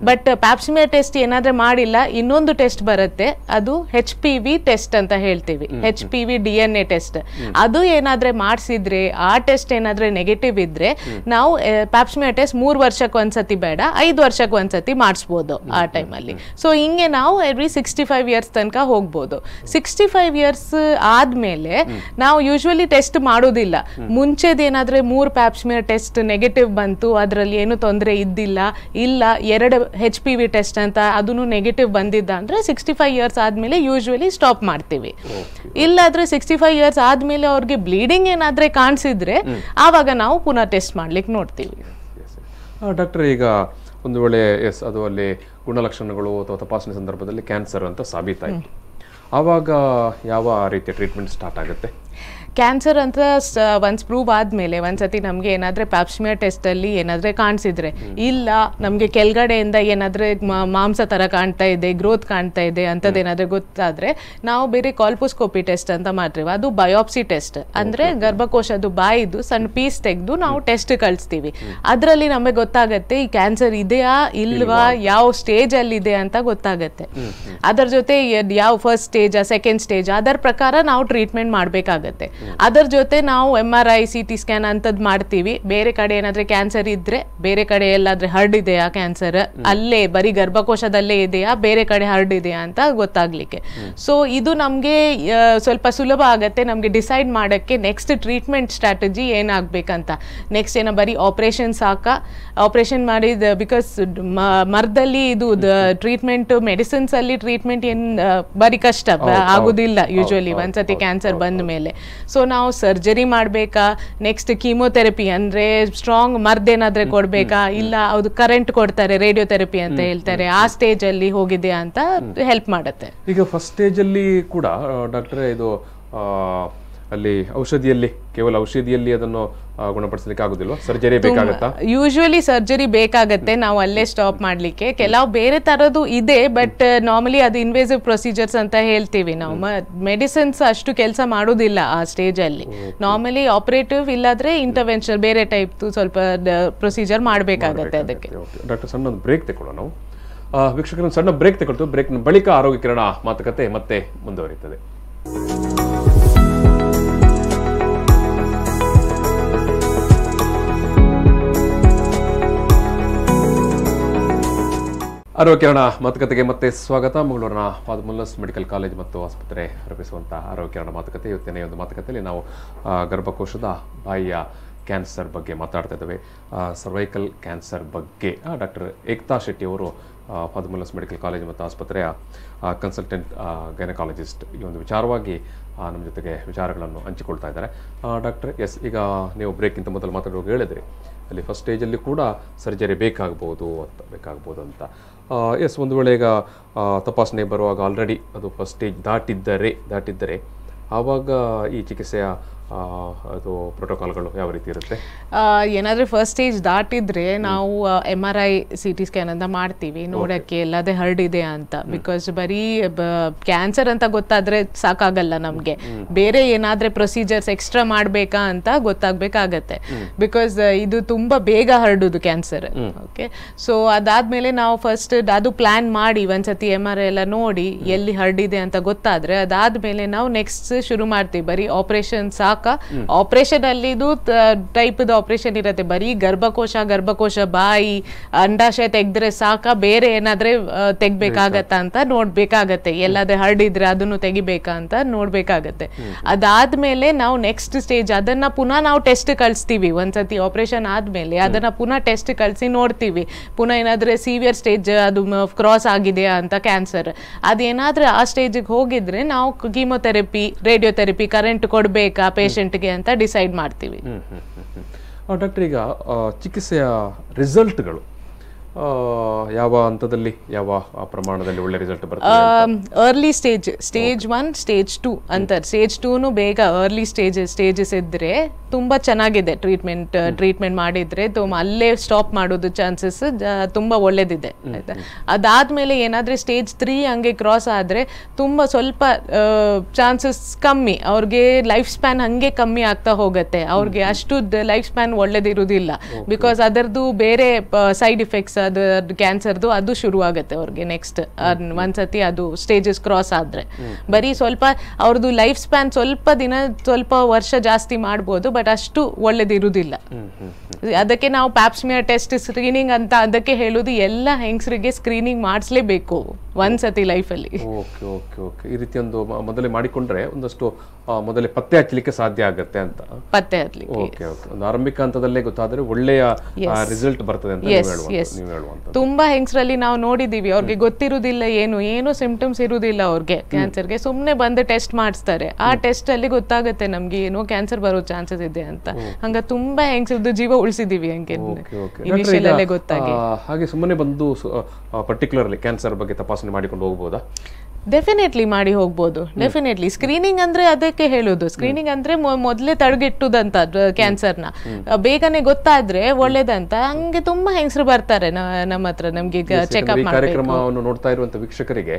ಬಟ್ ಪ್ಯಾಪ್ಸ್ಮಿಯರ್ ಟೆಸ್ಟ್ ಏನಾದ್ರು ಏನಾದರೆ ಮಾಡಿಲ್ಲ ಇನ್ನೊಂದು ಟೆಸ್ಟ್ ಬರುತ್ತೆ ಅದು ಹೆಚ್ ಪಿ ವಿ ಟೆಸ್ಟ್ ಅಂತ ಹೇಳ್ತೀವಿ H P V D N A test ಅದು ಏನಾದರೆ ಮಾಡಿಸಿದ್ರೆ ಆ ಟೆಸ್ಟ್ ಏನಾದರೆ ನೆಗೆಟಿವ್ ಇದ್ರೆ ನಾವು ಪ್ಯಾಪ್ಸ್ಮಿಯಾ ಟೆಸ್ಟ್ ಮೂರು ವರ್ಷಕ್ಕೆ ಒಂದ್ಸತಿ ಬೇಡ ಐದು ವರ್ಷಕ್ಕೆ ಒಂದ್ಸತಿ ಮಾಡಿಸ್ಬೋದು ಆ ಟೈಮಲ್ಲಿ ಸೊ ಹಿಂಗೆ ನಾವು ಎವ್ರಿ ಸಿಕ್ಸ್ಟಿ ಫೈವ್ ಇಯರ್ಸ್ ತನಕ ಹೋಗ್ಬೋದು ಸಿಕ್ಸ್ಟಿ ಫೈವ್ ಇಯರ್ಸ್ ಆದಮೇಲೆ ನಾವು ಯೂಶ್ವಲಿ ಟೆಸ್ಟ್ ಮಾಡೋದಿಲ್ಲ ಮುಂಚೆದೇನಾದರೆ ಮೂರು ಪ್ಯಾಪ್ಸ್ಮಿಯರ್ ಟೆಸ್ಟ್ ನೆಗೆಟಿವ್ ಬಂತು ಅದರಲ್ಲಿ ಏನು ತೊಂದರೆ ಇದ್ದಿಲ್ಲ ಇಲ್ಲ ಎರಡು ಹೆಚ್ ಪಿ ವಿ ಟೆಸ್ಟ್ ಅಂತ ಅದನ್ನು ನೆಗೆಟಿವ್ ಬಂದಿದ್ದ ಅಂದರೆ ಸಿಕ್ಸ್ಟಿ ಫೈವ್ ಇಯರ್ಸ್ ಆದಮೇಲೆ ಯೂಶ್ವಲಿ ಸ್ಟಾಪ್ ಮಾಡ್ತೀವಿ ಇಲ್ಲಾದರೆ ಸಿಕ್ಸ್ಟಿ ಫೈವ್ ಇಯರ್ಸ್ ಆದಮೇಲೆ ಅವ್ರಿಗೆ ಬ್ಲೀಡಿಂಗ್ ಏನಾದರೆ ಕಾಣಿಸಿದ್ರೆ ಆವಾಗ ನಾವು ಪುನಃ ಟೆಸ್ಟ್ ಮಾಡ್ಲಿಕ್ಕೆ ನೋಡ್ತೀವಿ ಡಾಕ್ಟರ್ ಈಗ ಒಂದು ವೇಳೆ ಎಸ್ ಅದು ಅಲ್ಲಿ ಗುಣಲಕ್ಷಣಗಳು ಅಥವಾ ತಪಾಸಣೆ ಸಂದರ್ಭದಲ್ಲಿ ಕ್ಯಾನ್ಸರ್ ಅಂತ ಸಾಬೀತಾಯಿತು ಆವಾಗ ಯಾವ ರೀತಿಯ ಟ್ರೀಟ್ಮೆಂಟ್ ಸ್ಟಾರ್ಟ್ ಆಗುತ್ತೆ ಕ್ಯಾನ್ಸರ್ ಅಂತ ಒನ್ಸ್ ಪ್ರೂವ್ ಆದಮೇಲೆ ಒಂದ್ಸತಿ ನಮಗೆ ಏನಾದರೆ ಪ್ಯಾಪ್ಸ್ಮಿಯಾ ಟೆಸ್ಟಲ್ಲಿ ಏನಾದರೆ ಕಾಣಿಸಿದ್ರೆ ಇಲ್ಲ ನಮಗೆ ಕೆಳಗಡೆಯಿಂದ ಏನಾದ್ರೆ ಮಾಂಸ ಥರ ಕಾಣ್ತಾ ಇದೆ ಗ್ರೋತ್ ಕಾಣ್ತಾ ಇದೆ ಅಂತದೇನಾದ್ರೆ ಗೊತ್ತಾದರೆ ನಾವು ಬೇರೆ ಕಾಲ್ಪೋಸ್ಕೋಪಿ ಟೆಸ್ಟ್ ಅಂತ ಮಾಡ್ತೀವಿ ಅದು ಬಯೋಪ್ಸಿ ಟೆಸ್ಟ್ ಅಂದರೆ ಗರ್ಭಕೋಶದ್ದು ಬಾಯಿದು ಸಣ್ಣ ಪೀಸ್ ತೆಗೆದು ನಾವು ಟೆಸ್ಟ್ ಕಳಿಸ್ತೀವಿ ಅದರಲ್ಲಿ ನಮಗೆ ಗೊತ್ತಾಗುತ್ತೆ ಈ ಕ್ಯಾನ್ಸರ್ ಇದೆಯಾ ಇಲ್ವಾ ಯಾವ ಅಲ್ಲಿ ಇದೆ ಅಂತ ಗೊತ್ತಾಗುತ್ತೆ ಅದರ ಜೊತೆ ಯಾವ ಫಸ್ಟ್ ಸ್ಟೇಜಾ ಸೆಕೆಂಡ್ ಸ್ಟೇಜ್ ಅದರ ಪ್ರಕಾರ ನಾವು ಟ್ರೀಟ್ಮೆಂಟ್ ಮಾಡಬೇಕಾಗತ್ತೆ ಅದರ ಜೊತೆ ನಾವು M R I C T scan ಅಂತದ್ ಮಾಡ್ತೀವಿ ಬೇರೆ ಕಡೆ ಏನಾದ್ರೆ ಕ್ಯಾನ್ಸರ್ ಇದ್ರೆ ಬೇರೆ ಕಡೆ ಎಲ್ಲಾದ್ರೆ ಹರ್ಡ್ ಇದೆಯಾ ಕ್ಯಾನ್ಸರ್ ಅಲ್ಲೇ ಬರೀ ಗರ್ಭಕೋಶದಲ್ಲೇ ಇದೆಯಾ ಬೇರೆ ಕಡೆ ಹರ್ಡ್ ಇದೆಯಾ ಅಂತ ಗೊತ್ತಾಗ್ಲಿಕ್ಕೆ ಸೊ ಇದು ನಮ್ಗೆ ಸ್ವಲ್ಪ ಸುಲಭ ಆಗತ್ತೆ ನಮ್ಗೆ ಡಿಸೈಡ್ ಮಾಡಕ್ಕೆ ನೆಕ್ಸ್ಟ್ ಟ್ರೀಟ್ಮೆಂಟ್ ಸ್ಟ್ರಾಟಜಿ ಏನಾಗ್ಬೇಕಂತ ನೆಕ್ಸ್ಟ್ ಏನೋ ಬರೀ ಆಪರೇಷನ್ ಸಾಕ ಆಪರೇಷನ್ ಮಾಡಿದ ಬಿಕಾಸ್ ಮರದಲ್ಲಿ ಇದು ಟ್ರೀಟ್ಮೆಂಟ್ ಮೆಡಿಸಿನ್ಸ್ ಅಲ್ಲಿ ಟ್ರೀಟ್ಮೆಂಟ್ ಏನು ಬರೀ ಕಷ್ಟ ಆಗುದಿಲ್ಲ ಯೂಶುವಲಿ ಒಂದ್ಸತಿ ಕ್ಯಾನ್ಸರ್ ಬಂದ ಮೇಲೆ ಸೊ ನಾವು ಸರ್ಜರಿ ಮಾಡಬೇಕಾ ನೆಕ್ಸ್ಟ್ ಕೀಮೋಥೆರಪಿ ಅಂದರೆ ಸ್ಟ್ರಾಂಗ್ ಮರ್ದೇನಾದರೆ ಕೊಡಬೇಕಾ ಇಲ್ಲ ಅದು ಕರೆಂಟ್ ಕೊಡ್ತಾರೆ ರೇಡಿಯೋಥೆರಪಿ ಅಂತ ಹೇಳ್ತಾರೆ ಆ ಸ್ಟೇಜಲ್ಲಿ ಹೋಗಿದೆಯಾ ಅಂತ ಹೆಲ್ಪ್ ಮಾಡುತ್ತೆ ಈಗ ಫಸ್ಟ್ ಸ್ಟೇಜಲ್ಲಿ ಕೂಡ ಡಾಕ್ಟ್ರೆ ಇದು ಅಲ್ಲಿ ಔಷಧಿಯಲ್ಲಿ ಕೇವಲ ಔಷಧಿಯಲ್ಲಿ ಅದನ್ನು ಗುಣಪಡಿಸಲಿಕ್ಕೆ ಆಗುದಿಲ್ಲ ಸರ್ಜರಿ ಬೇಕಾಗುತ್ತಾ ಯೂಶುವಲಿ ಸರ್ಜರಿ ಬೇಕಾಗತ್ತೆ ನಾವು ಅಲ್ಲೇ ಸ್ಟಾಪ್ ಮಾಡ್ಲಿಕ್ಕೆ ಕೆಲವು ಬೇರೆ ತರದ್ದು ಇದೆ ಬಟ್ ನಾರ್ಮಲಿ ಅದು ಇನ್ವೇಸಿವ್ ಪ್ರೊಸೀಜರ್ಸ್ ಅಂತ ಹೇಳ್ತೀವಿ ನಾವು ಮೆಡಿಸಿನ್ಸ್ ಅಷ್ಟು ಕೆಲಸ ಮಾಡೋದಿಲ್ಲ ಆ ಸ್ಟೇಜ್ ಅಲ್ಲಿ ನಾರ್ಮಲಿ ಆಪರೇಟಿವ್ ಇಲ್ಲಾದ್ರೆ ಇಂಟರ್ವೆನ್ಷನ್ ಬೇರೆ ಟೈಪ್ ಸ್ವಲ್ಪ ಪ್ರೊಸೀಜರ್ ಮಾಡಬೇಕಾಗತ್ತೆ ಅದಕ್ಕೆ ಡಾಕ್ಟರ್ ಸಣ್ಣ ಒಂದು ಬ್ರೇಕ್ ತಗೊಳ್ಳೋಣ ನಾವು ವೀಕ್ಷಕರನ್ನು ಸಣ್ಣ ಬ್ರೇಕ್ ತಗೊಳ್ತೀವಿ ಬ್ರೇಕ್ ಬಳಿಕ ಆರೋಗ್ಯ ಕಿರಣ ಮಾತುಕತೆ ಮತ್ತೆ ಮುಂದುವರಿಯುತ್ತದೆ ಆರೋಗ್ಯರಣ ಮಾತುಕತೆಗೆ ಮತ್ತೆ ಸ್ವಾಗತ ಮಂಗಳೂರಿನ ಪಾದಮುಲ್ಲಸ್ ಮೆಡಿಕಲ್ ಕಾಲೇಜ್ ಮತ್ತು ಆಸ್ಪತ್ರೆ ಆರೋಗ್ಯ ಆರೋಗ್ಯರಣ ಮಾತುಕತೆ ಇವತ್ತಿನ ಒಂದು ಮಾತುಕತೆಯಲ್ಲಿ ನಾವು ಗರ್ಭಕೋಶದ ಬಾಯಿಯ ಕ್ಯಾನ್ಸರ್ ಬಗ್ಗೆ ಮಾತಾಡ್ತಾ ಇದ್ದೇವೆ ಸರ್ವೈಕಲ್ ಕ್ಯಾನ್ಸರ್ ಬಗ್ಗೆ ಡಾಕ್ಟರ್ ಏಕ್ತಾ ಶೆಟ್ಟಿ ಅವರು ಪಾದಮುಲ್ಲಸ್ ಮೆಡಿಕಲ್ ಕಾಲೇಜ್ ಮತ್ತು ಆಸ್ಪತ್ರೆಯ ಕನ್ಸಲ್ಟೆಂಟ್ ಗೈನಕಾಲಜಿಸ್ಟ್ ಈ ಒಂದು ವಿಚಾರವಾಗಿ ನಮ್ಮ ಜೊತೆಗೆ ವಿಚಾರಗಳನ್ನು ಹಂಚಿಕೊಳ್ತಾ ಇದ್ದಾರೆ ಡಾಕ್ಟರ್ ಎಸ್ ಈಗ ನೀವು ಬ್ರೇಕ್ಗಿಂತ ಮೊದಲು ಮಾತಾಡುವಾಗ ಹೇಳಿದ್ರಿ ಅಲ್ಲಿ ಫಸ್ಟ್ ಸ್ಟೇಜಲ್ಲಿ ಕೂಡ ಸರ್ಜರಿ ಬೇಕಾಗ್ಬೋದು ಅಂತ ಬೇಕಾಗ್ಬೋದು ಅಂತ ಎಸ್ ಒಂದು ವೇಳೆ ಈಗ ತಪಾಸಣೆ ಬರುವಾಗ ಆಲ್ರೆಡಿ ಅದು ಫಸ್ಟ್ ಸ್ಟೇಜ್ ದಾಟಿದ್ದರೆ ದಾಟಿದ್ದರೆ ಆವಾಗ ಈ ಚಿಕಿತ್ಸೆಯ ಅದು ಪ್ರೋಟೋಕಾಲ್ಗಳು ಯಾವ ರೀತಿ ಇರುತ್ತೆ ಫಸ್ಟ್ ಸ್ಟೇಜ್ ದಾಟಿದ್ರೆ ನಾವು M R I C T scan ಅಂತ ಮಾಡ್ತೀವಿ ನೋಡಕ್ಕೆ ಎಲ್ಲದೇ ಹರಡಿದೆ ಅಂತ ಬಿಕಾಸ್ ಬರೀ ಕ್ಯಾನ್ಸರ್ ಅಂತ ಗೊತ್ತಾದ್ರೆ ಸಾಕಾಗಲ್ಲ ನಮಗೆ ಬೇರೆ ಏನಾದ್ರೆ ಪ್ರೊಸೀಜರ್ಸ್ ಎಕ್ಸ್ಟ್ರಾ ಮಾಡಬೇಕಾ ಅಂತ ಗೊತ್ತಾಗ್ಬೇಕಾಗತ್ತೆ ಬಿಕಾಸ್ ಇದು ತುಂಬಾ ಬೇಗ ಹರಡೋದು ಕ್ಯಾನ್ಸರ್ ಓಕೆ ಸೊ ಅದಾದ್ಮೇಲೆ ನಾವು ಫಸ್ಟ್ ಅದು ಪ್ಲಾನ್ ಮಾಡಿ ಒಂದ್ಸತಿ ಎಮ್ ಆರ್ ಐ ಎಲ್ಲ ನೋಡಿ ಎಲ್ಲಿ ಹರಡಿದೆ ಅಂತ ಗೊತ್ತಾದ್ರೆ ಅದಾದ್ಮೇಲೆ ನಾವು ನೆಕ್ಸ್ಟ್ ಶುರು ಮಾಡ್ತೀವಿ ಬರೀ ಸಾಕು ಶಾಖ ಆಪರೇಷನ್ ಅಲ್ಲಿದು ಟೈಪ್ ಆಪರೇಷನ್ ಇರುತ್ತೆ ಬರೀ ಗರ್ಭಕೋಶ ಗರ್ಭಕೋಶ ಬಾಯಿ ಅಂಡಾಶಯ ತೆಗೆದ್ರೆ ಸಾಕ ಬೇರೆ ಏನಾದ್ರೆ ತೆಗ್ಬೇಕಾಗತ್ತ ಅಂತ ನೋಡ್ಬೇಕಾಗತ್ತೆ ಎಲ್ಲಾದ್ರೆ ಹರಡಿದ್ರೆ ಅದನ್ನು ತೆಗಿಬೇಕಾ ಅಂತ ನೋಡ್ಬೇಕಾಗತ್ತೆ ಅದಾದ್ಮೇಲೆ ನಾವು ನೆಕ್ಸ್ಟ್ ಸ್ಟೇಜ್ ಅದನ್ನ ಪುನಃ ನಾವು ಟೆಸ್ಟ್ ಕಳಿಸ್ತೀವಿ ಒಂದ್ಸತಿ ಆಪರೇಷನ್ ಆದ್ಮೇಲೆ ಅದನ್ನ ಪುನಃ ಟೆಸ್ಟ್ ಕಳಿಸಿ ನೋಡ್ತೀವಿ ಪುನಃ ಏನಾದ್ರೆ ಸಿವಿಯರ್ ಸ್ಟೇಜ್ ಅದು ಕ್ರಾಸ್ ಆಗಿದೆಯಾ ಅಂತ ಕ್ಯಾನ್ಸರ್ ಅದೇನಾದ್ರೆ ಆ ಸ್ಟೇಜ್ ಹೋಗಿದ್ರೆ ನಾವು ಕೀಮೊಥೆರಪಿ ರೇಡಿಯೋಥೆರಪಿ ಕರೆಂಟ್ ಕೊಡ್ಬೇಕಾ ಪೇಷಂಟ್ಗೆ ಅಂತ ಡಿಸೈಡ್ ಮಾಡ್ತೀವಿ ಡಾಕ್ಟರ್ ಈಗ ಚಿಕಿತ್ಸೆಯ ರಿಸಲ್ಟ್ಗಳು ಯಾವ ಹಂತದಲ್ಲಿ ಯಾವ ಪ್ರಮಾಣದಲ್ಲಿ ಒಳ್ಳೆ ರಿಸಲ್ಟ್ ಬರುತ್ತೆ early stage stage one stage two ಅಂತ ಸ್ಟೇಜ್ ಟೂನು ಬೇಗ ಅರ್ಲಿ ಸ್ಟೇಜ್ ಸ್ಟೇಜಸ್ ಇದ್ದರೆ ತುಂಬಾ ಚೆನ್ನಾಗಿದೆ ಟ್ರೀಟ್ಮೆಂಟ್ ಟ್ರೀಟ್ಮೆಂಟ್ ಮಾಡಿದ್ರೆ ಅಲ್ಲೇ ಸ್ಟಾಪ್ ಮಾಡೋದು ಚಾನ್ಸಸ್ ತುಂಬಾ ಒಳ್ಳೇದಿದೆ ಆಯಿತಾ ಅದಾದಮೇಲೆ ಏನಾದರೆ ಸ್ಟೇಜ್ ತ್ರೀ ಹಂಗೆ ಕ್ರಾಸ್ ಆದರೆ ತುಂಬ ಸ್ವಲ್ಪ ಚಾನ್ಸಸ್ ಕಮ್ಮಿ ಅವ್ರಿಗೆ ಲೈಫ್ ಸ್ಪ್ಯಾನ್ ಹಂಗೆ ಕಮ್ಮಿ ಆಗ್ತಾ ಹೋಗುತ್ತೆ ಅವ್ರಿಗೆ ಅಷ್ಟು ಲೈಫ್ ಸ್ಪ್ಯಾನ್ ಒಳ್ಳೇದಿರೋದಿಲ್ಲ ಬಿಕಾಸ್ ಅದರದ್ದು ಬೇರೆ ಸೈಡ್ ಇಫೆಕ್ಟ್ಸ್ ಅದು ಅದು ಕ್ಯಾನ್ಸರ್ದು ಅದು ಶುರು ಆಗುತ್ತೆ ಅವ್ರಿಗೆ ನೆಕ್ಸ್ಟ್ ಒಂದ್ಸತಿ ಅದು ಸ್ಟೇಜಸ್ ಕ್ರಾಸ್ ಆದರೆ ಬರೀ ಸ್ವಲ್ಪ ಅವ್ರದ್ದು ಲೈಫ್ ಸ್ಪ್ಯಾನ್ ಸ್ವಲ್ಪ ದಿನ ಸ್ವಲ್ಪ ವರ್ಷ ಜಾಸ್ತಿ ಮಾಡ್ಬೋದು ಬಟ್ ಅಷ್ಟು ಒಳ್ಳೇದಿರುವುದಿಲ್ಲ ಅದಕ್ಕೆ ನಾವು ಪ್ಯಾಪ್ಸ್ಮಿಯರ್ ಟೆಸ್ಟ್ ಸ್ಕ್ರೀನಿಂಗ್ ಅಂತ ಅದಕ್ಕೆ ಹೇಳೋದು ಎಲ್ಲ ಹೆಂಗಸರಿಗೆ ಸ್ಕ್ರೀನಿಂಗ್ ಮಾಡಿಸ್ಲೇಬೇಕು ಒಂದ್ಸತಿ ಲೈಫಲ್ಲಿ ಓಕೆ ಓಕೆ ಓಕೆ ಈ ರೀತಿ ಒಂದು ಮೊದಲೇ ಮಾಡಿಕೊಂಡ್ರೆ ಒಂದಷ್ಟು ಮೊದಲೇ ಪತ್ತೆ ಹಚ್ಚಲಿಕ್ಕೆ ಸಾಧ್ಯ ಆಗುತ್ತೆ ಅಂತ ಪತ್ತೆ ಹಚ್ಚಲಿಕ್ಕೆ ಓಕೆ ಓಕೆ ಒಂದು ಆರಂಭಿಕ ಹಂತದಲ್ಲೇ ಗೊತ್ತಾದರೆ ಒಳ್ಳೆಯ ರಿಸಲ್ಟ್ ಬರ್ತದೆ ಅಂತ ಹೇಳುವ ತುಂಬಾ ಹೆಂಗಸರಲ್ಲಿ ನಾವು ನೋಡಿದೀವಿ ಅವ್ರಿಗೆ ಗೊತ್ತಿರುವುದಿಲ್ಲ ಏನು ಏನು ಸಿಂಪ್ಟಮ್ಸ್ ಇರುವುದಿಲ್ಲ ಅವ್ರಿಗೆ ಕ್ಯಾನ್ಸರ್ಗೆ ಸುಮ್ಮನೆ ಬಂದು ಟೆಸ್ಟ್ ಮಾಡಿಸ್ತಾರೆ ಆ ಟೆಸ್ಟ್ ಅಲ್ಲಿ ಗೊತ್ತಾಗುತ್ತೆ ನಮ್ಗೆ ಏನು ಕ್ಯಾನ್ಸರ್ ಬರೋ ಚಾನ್ಸಸ್ ಇದೆ ಅಂತ ಹಂಗ ತುಂಬಾ ಹೆಂಗಸರದ್ದು ಜೀವ ಉಳಿಸಿದೀವಿ ಹಂಗೆ ಗೊತ್ತಾಗಿ ಹಾಗೆ ಸುಮ್ಮನೆ ಬಂದು ಪರ್ಟಿಕ್ಯುಲರ್ಲಿ ಕ್ಯಾನ್ಸರ್ ಬಗ್ಗೆ ತಪಾಸಣೆ ಮಾಡಿಕೊಂಡು ಹೋಗ್ಬೋದಾ ಡೆಫಿನೆಟ್ಲಿ ಮಾಡಿ ಹೋಗ್ಬೋದು ಡೆಫಿನೆಟ್ಲಿ ಸ್ಕ್ರೀನಿಂಗ್ ಅಂದ್ರೆ ಅದಕ್ಕೆ ಹೇಳೋದು ಸ್ಕ್ರೀನಿಂಗ್ ಅಂದ್ರೆ ಮೊದಲೇ ತಡೆಗಟ್ಟುದಂತ ಕ್ಯಾನ್ಸರ್ನ ಬೇಗನೆ ಗೊತ್ತಾದ್ರೆ ಒಳ್ಳೇದಂತ ಹಂಗೆ ತುಂಬಾ ಹೆಂಗಸರು ಬರ್ತಾರೆ ನಮ್ಮ ಹತ್ರ ನಮ್ಗೆ ಚೆಕ್ಅಪ್ ಕಾರ್ಯಕ್ರಮವನ್ನು ನೋಡ್ತಾ ಇರುವಂತ ವೀಕ್ಷಕರಿಗೆ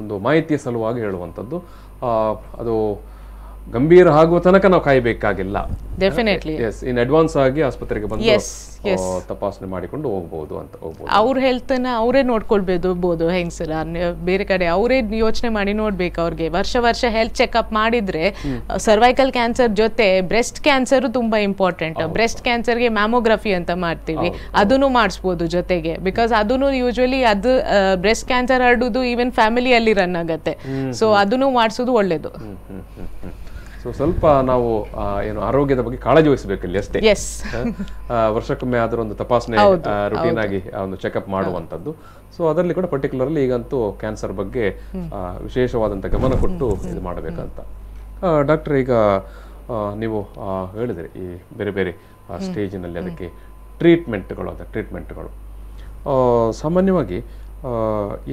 ಒಂದು ಮಾಹಿತಿಯ ಸಲುವಾಗಿ ಹೇಳುವಂತದ್ದು ಅದು ಗಂಭೀರ ಆಗುವ ತನಕ ನಾವು ಕಾಯಬೇಕಾಗಿಲ್ಲ ಇನ್ ಅಡ್ವಾನ್ಸ್ ಆಗಿ ಆಸ್ಪತ್ರೆಗೆ ಬಂದು ತಪಾಸಣೆ ಮಾಡಿಕೊಂಡು ಹೋಗಬಹುದು ಅಂತ ಹೋಗ್ಬೋದು ಹೆಲ್ತ್ ನ ಅವರೇ ನೋಡ್ಕೊಳ್ಬೋದು ಹೆಂಗ್ ಹೆಂಗಸರ ಬೇರೆ ಕಡೆ ಅವರೇ ಯೋಚನೆ ಮಾಡಿ ನೋಡ್ಬೇಕು ಅವ್ರಿಗೆ ವರ್ಷ ವರ್ಷ ಹೆಲ್ತ್ ಚೆಕ್ಅಪ್ ಮಾಡಿದ್ರೆ ಸರ್ವೈಕಲ್ ಕ್ಯಾನ್ಸರ್ ಜೊತೆ ಬ್ರೆಸ್ಟ್ ಕ್ಯಾನ್ಸರ್ ತುಂಬಾ ಇಂಪಾರ್ಟೆಂಟ್ ಬ್ರೆಸ್ಟ್ ಕ್ಯಾನ್ಸರ್ ಗೆ ಮ್ಯಾಮೋಗ್ರಫಿ ಅಂತ ಮಾಡ್ತೀವಿ ಅದನ್ನು ಮಾಡಿಸ್ಬೋದು ಜೊತೆಗೆ ಬಿಕಾಸ್ ಅದನ್ನು ಯೂಶುವಲಿ ಅದು ಬ್ರೆಸ್ಟ್ ಕ್ಯಾನ್ಸರ್ ಹರಡುದು ಈವನ್ ಫ್ಯಾಮಿಲಿಯಲ್ಲಿ ರನ್ ಆಗುತ್ತೆ ಸೊ ಅದನ್ನು ಮಾಡಿಸೋದು ಒಳ್ಳೇದು ಸೊ ಸ್ವಲ್ಪ ನಾವು ಏನು ಆರೋಗ್ಯದ ಬಗ್ಗೆ ಕಾಳಜಿ ವಹಿಸಬೇಕು ಇಲ್ಲಿ ಅಷ್ಟೇ ವರ್ಷಕ್ಕೊಮ್ಮೆ ಆದರೂ ಒಂದು ತಪಾಸಣೆ ರುಟೀನ್ ಆಗಿ ಒಂದು ಚೆಕಪ್ ಮಾಡುವಂಥದ್ದು ಸೊ ಅದರಲ್ಲಿ ಕೂಡ ಪರ್ಟಿಕ್ಯುಲರ್ಲಿ ಈಗಂತೂ ಕ್ಯಾನ್ಸರ್ ಬಗ್ಗೆ ವಿಶೇಷವಾದಂಥ ಗಮನ ಕೊಟ್ಟು ಇದು ಮಾಡಬೇಕಂತ ಡಾಕ್ಟರ್ ಈಗ ನೀವು ಹೇಳಿದರೆ ಈ ಬೇರೆ ಬೇರೆ ಸ್ಟೇಜಿನಲ್ಲಿ ಅದಕ್ಕೆ ಟ್ರೀಟ್ಮೆಂಟ್ಗಳು ಅದ ಟ್ರೀಟ್ಮೆಂಟ್ಗಳು ಸಾಮಾನ್ಯವಾಗಿ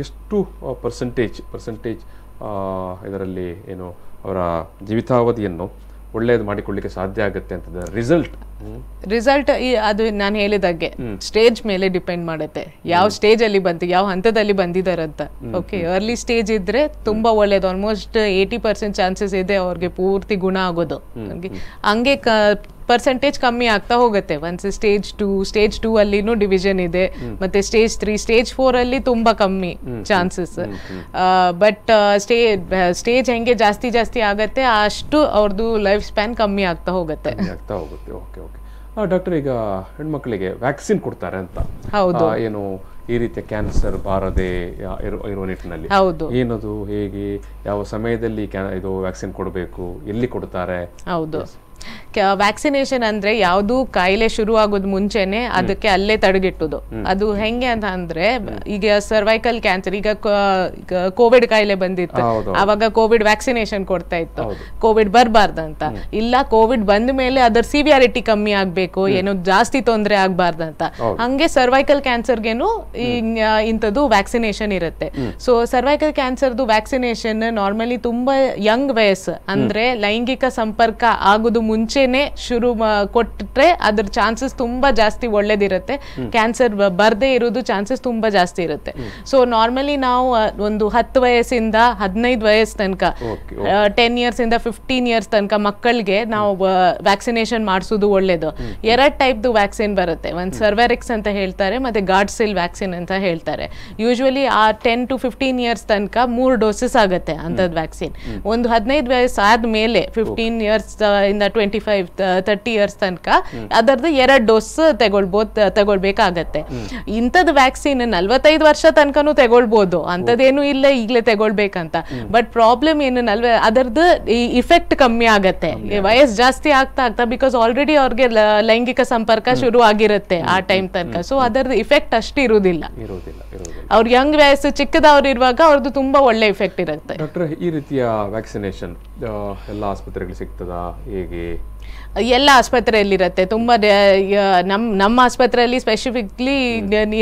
ಎಷ್ಟು ಪರ್ಸೆಂಟೇಜ್ ಪರ್ಸೆಂಟೇಜ್ ಇದರಲ್ಲಿ ಏನು ಅವರ ಜೀವಿತಾವಧಿಯನ್ನು ಒಳ್ಳೆಯದು ಮಾಡಿಕೊಳ್ಳಿಕ್ಕೆ ಸಾಧ್ಯ ಆಗುತ್ತೆ ಅಂತ ರಿಸಲ್ಟ್ ರಿಸಲ್ಟ್ ಈ ಅದು ನಾನು ಹೇಳಿದಾಗೆ ಸ್ಟೇಜ್ ಮೇಲೆ ಡಿಪೆಂಡ್ ಮಾಡುತ್ತೆ ಯಾವ ಸ್ಟೇಜ್ ಅಲ್ಲಿ ಬಂತು ಯಾವ ಹಂತದಲ್ಲಿ ಬಂದಿದಾರಂತ ಓಕೆ ಅರ್ಲಿ ಸ್ಟೇಜ್ ಇದ್ರೆ ತುಂಬಾ ಒಳ್ಳೇದು ಆಲ್ಮೋಸ್ಟ್ ಏಯ್ಟಿ ಪರ್ಸೆಂಟ್ ಚಾನ್ಸಸ್ ಇದೆ ಅವ್ರಿಗೆ ಪೂರ್ತಿ ಗುಣ ಆಗೋದು ಹಂಗೆ ಪರ್ಸೆಂಟೇಜ್ ಕಮ್ಮಿ ಆಗ್ತಾ ಹೋಗುತ್ತೆ once stage two stage two ಅಲ್ಲಿನೂ ಡಿವಿಷನ್ ಇದೆ ಮತ್ತೆ ಸ್ಟೇಜ್ ತ್ರೀ ಸ್ಟೇಜ್ ಫೋರ್ ಅಲ್ಲಿ ತುಂಬಾ ಕಮ್ಮಿ ಚಾನ್ಸಸ್ ಬಟ್ ಸ್ಟೇ ಸ್ಟೇಜ್ ಹೆಂಗೆ ಜಾಸ್ತಿ ಜಾಸ್ತಿ ಆಗತ್ತೆ ಅಷ್ಟು ಅವ್ರದ್ದು ಲೈಫ್ ಸ್ಪ್ಯಾನ್ ಕಮ್ಮಿ ಆಗ್ತಾ ಹೋಗುತ್ತೆ ಆಗ್ತಾ ಹೋಗುತ್ತೆ ಓಕೆ ಓಕೆ ಡಾಕ್ಟರ್ ಈಗ ಹೆಣ್ಮಕ್ಳಿಗೆ ವ್ಯಾಕ್ಸಿನ್ ಕೊಡ್ತಾರೆ ಅಂತ ಹೌದು ಏನು ಈ ರೀತಿಯ ಕ್ಯಾನ್ಸರ್ ಬಾರದೆ ಇರುವ ನಿಟ್ಟಿನಲ್ಲಿ ಹೌದು ಏನದು ಹೇಗೆ ಯಾವ ಸಮಯದಲ್ಲಿ ಇದು ವ್ಯಾಕ್ಸಿನ್ ಕೊಡಬೇಕು ಎಲ್ಲಿ ಕೊಡ್ತಾರೆ ಹೌದು ವ್ಯಾಕ್ಸಿನೇಷನ್ ಅಂದ್ರೆ ಯಾವುದು ಕಾಯಿಲೆ ಆಗೋದ್ ಮುಂಚೆನೆ ಅದಕ್ಕೆ ಅಲ್ಲೇ ತಡೆಗಿಟ್ಟುದು ಅದು ಹೆಂಗೆ ಅಂತ ಅಂದ್ರೆ ಈಗ ಸರ್ವೈಕಲ್ ಕ್ಯಾನ್ಸರ್ ಈಗ ಕೋವಿಡ್ ಕಾಯಿಲೆ ಬಂದಿತ್ತು ಅವಾಗ ಕೋವಿಡ್ ವ್ಯಾಕ್ಸಿನೇಷನ್ ಕೊಡ್ತಾ ಇತ್ತು ಕೋವಿಡ್ ಅಂತ ಇಲ್ಲ ಕೋವಿಡ್ ಬಂದ ಮೇಲೆ ಅದರ ಸಿವಿಯಾರಿಟಿ ಕಮ್ಮಿ ಆಗ್ಬೇಕು ಏನೋ ಜಾಸ್ತಿ ತೊಂದರೆ ಆಗ್ಬಾರ್ದಂತ ಹಂಗೆ ಸರ್ವೈಕಲ್ ಕ್ಯಾನ್ಸರ್ಗೆನು ಇಂಥದ್ದು ವ್ಯಾಕ್ಸಿನೇಷನ್ ಇರುತ್ತೆ ಸೊ ಸರ್ವೈಕಲ್ ಕ್ಯಾನ್ಸರ್ದು ವ್ಯಾಕ್ಸಿನೇಷನ್ ನಾರ್ಮಲಿ ತುಂಬಾ ಯಂಗ್ ವಯಸ್ಸು ಅಂದ್ರೆ ಲೈಂಗಿಕ ಸಂಪರ್ಕ ಆಗೋದು ಮುಂಚೆನೆ ಶುರು ಕೊಟ್ಟರೆ ಅದ್ರ ಚಾನ್ಸಸ್ ತುಂಬಾ ಜಾಸ್ತಿ ಒಳ್ಳೇದಿರುತ್ತೆ ಕ್ಯಾನ್ಸರ್ ಬರದೇ ಇರೋದು ಚಾನ್ಸಸ್ ತುಂಬಾ ಜಾಸ್ತಿ ಇರುತ್ತೆ ಸೊ ನಾರ್ಮಲಿ ನಾವು ಒಂದು ಹತ್ತು ವಯಸ್ಸಿಂದ ಹದಿನೈದು ವಯಸ್ಸು ತನಕ ಟೆನ್ ಇಯರ್ಸ್ ಇಂದ ಫಿಫ್ಟೀನ್ ಇಯರ್ಸ್ ತನಕ ಮಕ್ಕಳಿಗೆ ನಾವು ವ್ಯಾಕ್ಸಿನೇಷನ್ ಮಾಡಿಸೋದು ಒಳ್ಳೇದು ಎರಡ್ ಟೈಪ್ದು ವ್ಯಾಕ್ಸಿನ್ ಬರುತ್ತೆ ಒಂದು ಸರ್ವೆರಿಕ್ಸ್ ಅಂತ ಹೇಳ್ತಾರೆ ಮತ್ತೆ ಗಾರ್ಡ್ ಸಿಲ್ ವ್ಯಾಕ್ಸಿನ್ ಅಂತ ಹೇಳ್ತಾರೆ ಯೂಶ್ವಲಿ ಆ ಟೆನ್ ಟು ಫಿಫ್ಟೀನ್ ಇಯರ್ಸ್ ತನಕ ಮೂರು ಡೋಸಸ್ ಆಗುತ್ತೆ ಅಂಥದ್ದು ವ್ಯಾಕ್ಸಿನ್ ಒಂದು ಹದಿನೈದು ವಯಸ್ಸು ಆದ್ಮೇಲೆ ಫಿಫ್ಟೀನ್ ಇಯರ್ಸ್ ಇಂದ ಟ್ವೆಂಟಿ ಫೈವ್ ತರ್ಟಿ ಇಯರ್ಸ್ ತನಕ ಅದರದ್ದು ಎರಡು ಡೋಸ್ ತಗೊಳ್ಬೋದು ತಗೊಳ್ಬೇಕಾಗತ್ತೆ ಇಂಥದ್ದು ವ್ಯಾಕ್ಸಿನ್ ನಲ್ವತ್ತೈದು ವರ್ಷ ತನಕನೂ ತಗೊಳ್ಬೋದು ಅಂಥದ್ದೇನು ಇಲ್ಲ ಈಗಲೇ ತಗೊಳ್ಬೇಕಂತ ಬಟ್ ಪ್ರಾಬ್ಲಮ್ ಏನು ನಲ್ವ ಅದರದ್ದು ಇಫೆಕ್ಟ್ ಕಮ್ಮಿ ಆಗತ್ತೆ ವಯಸ್ಸು ಜಾಸ್ತಿ ಆಗ್ತಾ ಆಗ್ತಾ ಬಿಕಾಸ್ ಆಲ್ರೆಡಿ ಅವ್ರಿಗೆ ಲೈಂಗಿಕ ಸಂಪರ್ಕ ಶುರು ಆಗಿರುತ್ತೆ ಆ ಟೈಮ್ ತನಕ ಸೊ ಅದರದ್ದು ಇಫೆಕ್ಟ್ ಅಷ್ಟು ಇರುವುದಿಲ್ಲ ಅವ್ರ ಯಂಗ್ ವಯಸ್ಸು ಚಿಕ್ಕದವ್ರು ಇರುವಾಗ ಅವ್ರದ್ದು ತುಂಬಾ ಒಳ್ಳೆ ಇಫೆಕ್ಟ್ ಇರುತ್ತೆ ಡಾಕ್ಟರ್ ಈ ರೀತಿಯ ವ್ಯಾಕ್ಸಿನೇಷನ್ ಎಲ್ಲ ಆಸ್ಪತ್ರೆಗಳು ಸಿಗ್ತದಾ ಹೇಗೆ ಎಲ್ಲ ಆಸ್ಪತ್ರೆಯಲ್ಲಿರುತ್ತೆ ತುಂಬ ನಮ್ಮ ನಮ್ಮ ಆಸ್ಪತ್ರೆಯಲ್ಲಿ ಸ್ಪೆಸಿಫಿಕ್ಲಿ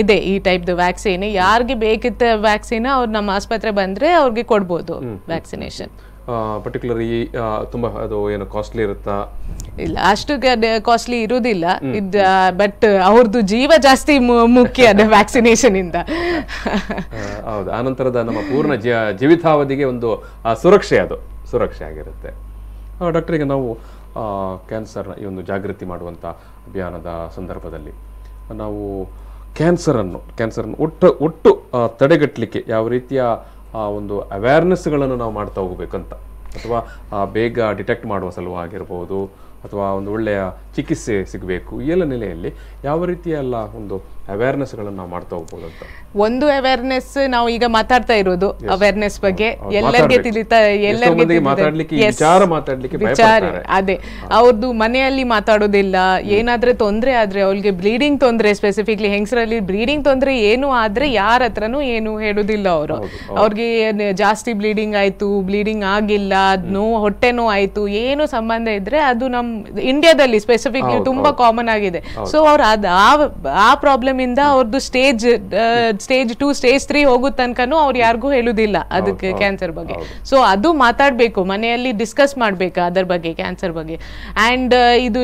ಇದೆ ಈ ಟೈಪ್ದು ವ್ಯಾಕ್ಸಿನ್ ಯಾರಿಗೆ ಬೇಕಿದ್ದ ವ್ಯಾಕ್ಸಿನ್ ಅವ್ರು ನಮ್ಮ ಆಸ್ಪತ್ರೆ ಬಂದ್ರೆ ಅವ್ರಿಗೆ ಕೊಡ್ಬೋದು ವ್ಯಾಕ್ಸಿನೇಷನ್ ಪರ್ಟಿಕ್ಯುಲರ್ ಈ ತುಂಬಾ ಅದು ಏನು ಕಾಸ್ಟ್ಲಿ ಇರುತ್ತಾ ಇಲ್ಲ ಅಷ್ಟು ಕಾಸ್ಟ್ಲಿ ಇರುವುದಿಲ್ಲ ಇದು ಬಟ್ ಅವ್ರದ್ದು ಜೀವ ಜಾಸ್ತಿ ಮುಖ್ಯ ವ್ಯಾಕ್ಸಿನೇಷನ್ ಇಂದ ಹೌದು ಆನಂತರದ ನಮ್ಮ ಪೂರ್ಣ ಜೀವಿತಾವಧಿಗೆ ಒಂದು ಸುರಕ್ಷೆ ಅದು ಸುರಕ್ಷೆ ಆಗಿರುತ್ತೆ ಡಾಕ್ಟರ್ ಈಗ ನಾವು ಕ್ಯಾನ್ಸರ್ನ ಈ ಒಂದು ಜಾಗೃತಿ ಮಾಡುವಂಥ ಅಭಿಯಾನದ ಸಂದರ್ಭದಲ್ಲಿ ನಾವು ಕ್ಯಾನ್ಸರನ್ನು ಕ್ಯಾನ್ಸರನ್ನು ಒಟ್ಟು ಒಟ್ಟು ತಡೆಗಟ್ಟಲಿಕ್ಕೆ ಯಾವ ರೀತಿಯ ಒಂದು ಅವೇರ್ನೆಸ್ಗಳನ್ನು ನಾವು ಮಾಡ್ತಾ ಹೋಗಬೇಕಂತ ಅಥವಾ ಬೇಗ ಡಿಟೆಕ್ಟ್ ಮಾಡುವ ಸಲುವಾಗಿರ್ಬೋದು ಅಥವಾ ಒಂದು ಒಳ್ಳೆಯ ಚಿಕಿತ್ಸೆ ಸಿಗಬೇಕು ಈ ಎಲ್ಲ ನೆಲೆಯಲ್ಲಿ ಯಾವ ರೀತಿಯ ಎಲ್ಲ ಒಂದು ಅವೇರ್ನೆಸ್ಗಳನ್ನು ನಾವು ಮಾಡ್ತಾ ಹೋಗ್ಬೋದು ಅಂತ ಒಂದು ಅವೇರ್ನೆಸ್ ನಾವು ಈಗ ಮಾತಾಡ್ತಾ ಇರೋದು ಅವೇರ್ನೆಸ್ ಬಗ್ಗೆ ಎಲ್ಲರಿಗೆ ವಿಚಾರ ಅದೇ ಅವ್ರದ್ದು ಮನೆಯಲ್ಲಿ ಮಾತಾಡೋದಿಲ್ಲ ಏನಾದ್ರೆ ತೊಂದರೆ ಆದ್ರೆ ಅವ್ರಿಗೆ ಬ್ಲೀಡಿಂಗ್ ತೊಂದರೆ ಸ್ಪೆಸಿಫಿಕ್ಲಿ ಹೆಂಗಸರಲ್ಲಿ ಬ್ಲೀಡಿಂಗ್ ತೊಂದರೆ ಏನು ಆದ್ರೆ ಯಾರ ಹತ್ರನೂ ಏನು ಹೇಳುದಿಲ್ಲ ಅವರು ಅವ್ರಿಗೆ ಜಾಸ್ತಿ ಬ್ಲೀಡಿಂಗ್ ಆಯ್ತು ಬ್ಲೀಡಿಂಗ್ ಆಗಿಲ್ಲ ನೋ ಹೊಟ್ಟೆ ನೋವು ಆಯ್ತು ಏನು ಸಂಬಂಧ ಇದ್ರೆ ಅದು ನಮ್ ಇಂಡಿಯಾದಲ್ಲಿ ಸ್ಪೆಸಿಫಿಕ್ಲಿ ತುಂಬಾ ಕಾಮನ್ ಆಗಿದೆ ಸೊ ಅವ್ರ ಆ ಪ್ರಾಬ್ಲಮ್ ಪ್ರಾಬ್ಲಮ್ ಅವ್ರದ್ದು stage stage two stage three ಹೋಗೋ ತನಕನೂ ಅವ್ರು ಯಾರಿಗೂ ಹೇಳುದಿಲ್ಲ ಅದಕ್ಕೆ ಕ್ಯಾನ್ಸರ್ ಬಗ್ಗೆ ಸೊ ಅದು ಮಾತಾಡಬೇಕು ಮನೆಯಲ್ಲಿ ಡಿಸ್ಕಸ್ ಮಾಡಬೇಕು ಅದರ ಬಗ್ಗೆ ಕ್ಯಾನ್ಸರ್ ಬಗ್ಗೆ ಆ್ಯಂಡ್ ಇದು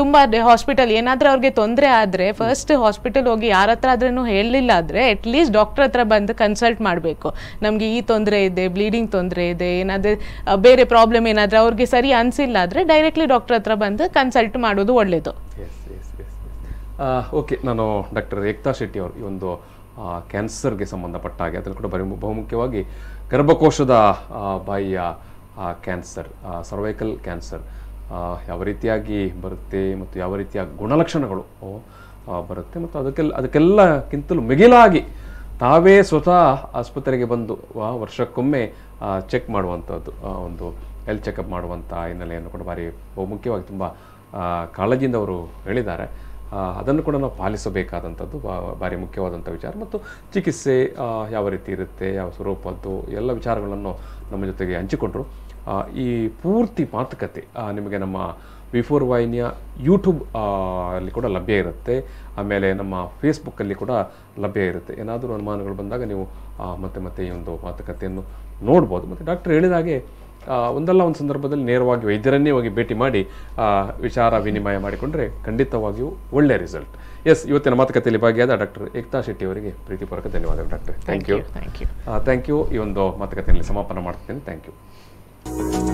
ತುಂಬ ಹಾಸ್ಪಿಟಲ್ ಏನಾದರೂ ಅವ್ರಿಗೆ ತೊಂದರೆ ಆದರೆ ಫಸ್ಟ್ ಹಾಸ್ಪಿಟಲ್ ಹೋಗಿ ಯಾರ ಹತ್ರ ಆದ್ರೂ ಹೇಳಲಿಲ್ಲ ಆದರೆ ಅಟ್ಲೀಸ್ಟ್ ಡಾಕ್ಟರ್ ಹತ್ರ ಬಂದು ಕನ್ಸಲ್ಟ್ ಮಾಡಬೇಕು ನಮಗೆ ಈ ತೊಂದರೆ ಇದೆ ಬ್ಲೀಡಿಂಗ್ ತೊಂದರೆ ಇದೆ ಏನಾದರೂ ಬೇರೆ ಪ್ರಾಬ್ಲಮ್ ಏನಾದರೂ ಅವ್ರಿಗೆ ಸರಿ ಅನಿಸಿಲ್ಲ ಆದರೆ ಡೈರೆಕ್ಟ್ಲಿ ಡಾಕ್ಟರ್ ಹತ್ರ ಬಂದು ಕನ್ಸಲ್ಟ್ ಮಾಡೋದು ಒಳ್ಳೆಯದು ಓಕೆ ನಾನು ಡಾಕ್ಟರ್ ಏಕ್ತಾ ಶೆಟ್ಟಿ ಅವರು ಈ ಒಂದು ಕ್ಯಾನ್ಸರ್ಗೆ ಸಂಬಂಧಪಟ್ಟ ಹಾಗೆ ಅದರಲ್ಲಿ ಕೂಡ ಬರಿ ಬಹುಮುಖ್ಯವಾಗಿ ಗರ್ಭಕೋಶದ ಬಾಯಿಯ ಕ್ಯಾನ್ಸರ್ ಸರ್ವೈಕಲ್ ಕ್ಯಾನ್ಸರ್ ಯಾವ ರೀತಿಯಾಗಿ ಬರುತ್ತೆ ಮತ್ತು ಯಾವ ರೀತಿಯ ಗುಣಲಕ್ಷಣಗಳು ಬರುತ್ತೆ ಮತ್ತು ಅದಕ್ಕೆಲ್ಲ ಅದಕ್ಕೆಲ್ಲಕ್ಕಿಂತಲೂ ಮಿಗಿಲಾಗಿ ತಾವೇ ಸ್ವತಃ ಆಸ್ಪತ್ರೆಗೆ ಬಂದು ವರ್ಷಕ್ಕೊಮ್ಮೆ ಚೆಕ್ ಮಾಡುವಂಥದ್ದು ಒಂದು ಹೆಲ್ತ್ ಚೆಕಪ್ ಮಾಡುವಂಥ ಹಿನ್ನೆಲೆಯನ್ನು ಕೂಡ ಭಾರಿ ಬಹುಮುಖ್ಯವಾಗಿ ತುಂಬ ಕಾಳಜಿಯಿಂದ ಅವರು ಹೇಳಿದ್ದಾರೆ ಅದನ್ನು ಕೂಡ ನಾವು ಪಾಲಿಸಬೇಕಾದಂಥದ್ದು ಭಾರಿ ಮುಖ್ಯವಾದಂಥ ವಿಚಾರ ಮತ್ತು ಚಿಕಿತ್ಸೆ ಯಾವ ರೀತಿ ಇರುತ್ತೆ ಯಾವ ಸ್ವರೂಪದ್ದು ಎಲ್ಲ ವಿಚಾರಗಳನ್ನು ನಮ್ಮ ಜೊತೆಗೆ ಹಂಚಿಕೊಂಡರು ಈ ಪೂರ್ತಿ ಮಾತುಕತೆ ನಿಮಗೆ ನಮ್ಮ ವಿಫೋರ್ ವಾಹಿನಿಯ ಯೂಟ್ಯೂಬ್ ಅಲ್ಲಿ ಕೂಡ ಲಭ್ಯ ಇರುತ್ತೆ ಆಮೇಲೆ ನಮ್ಮ ಫೇಸ್ಬುಕ್ಕಲ್ಲಿ ಕೂಡ ಲಭ್ಯ ಇರುತ್ತೆ ಏನಾದರೂ ಅನುಮಾನಗಳು ಬಂದಾಗ ನೀವು ಮತ್ತೆ ಮತ್ತೆ ಈ ಒಂದು ಮಾತುಕತೆಯನ್ನು ನೋಡ್ಬೋದು ಮತ್ತು ಡಾಕ್ಟರ್ ಹೇಳಿದಾಗೆ ಒಂದಲ್ಲ ಒಂದು ಸಂದರ್ಭದಲ್ಲಿ ನೇರವಾಗಿ ವೈದ್ಯರನ್ನೇ ಹೋಗಿ ಭೇಟಿ ಮಾಡಿ ವಿಚಾರ ವಿನಿಮಯ ಮಾಡಿಕೊಂಡ್ರೆ ಖಂಡಿತವಾಗಿಯೂ ಒಳ್ಳೆಯ ರಿಸಲ್ಟ್ ಎಸ್ ಇವತ್ತಿನ ಮಾತುಕತೆಯಲ್ಲಿ ಭಾಗಿಯಾದ ಡಾಕ್ಟರ್ ಏಕ್ತಾ ಶೆಟ್ಟಿ ಅವರಿಗೆ ಪ್ರೀತಿಪೂರ್ವಕ ಧನ್ಯವಾದಗಳು doctor thank you thank you thank you ಈ ಒಂದು ಮಾತುಕತೆಯಲ್ಲಿ ಸಮಾಪನ ಮಾಡ್ತೇನೆ ಥ್ಯಾಂಕ್ ಯು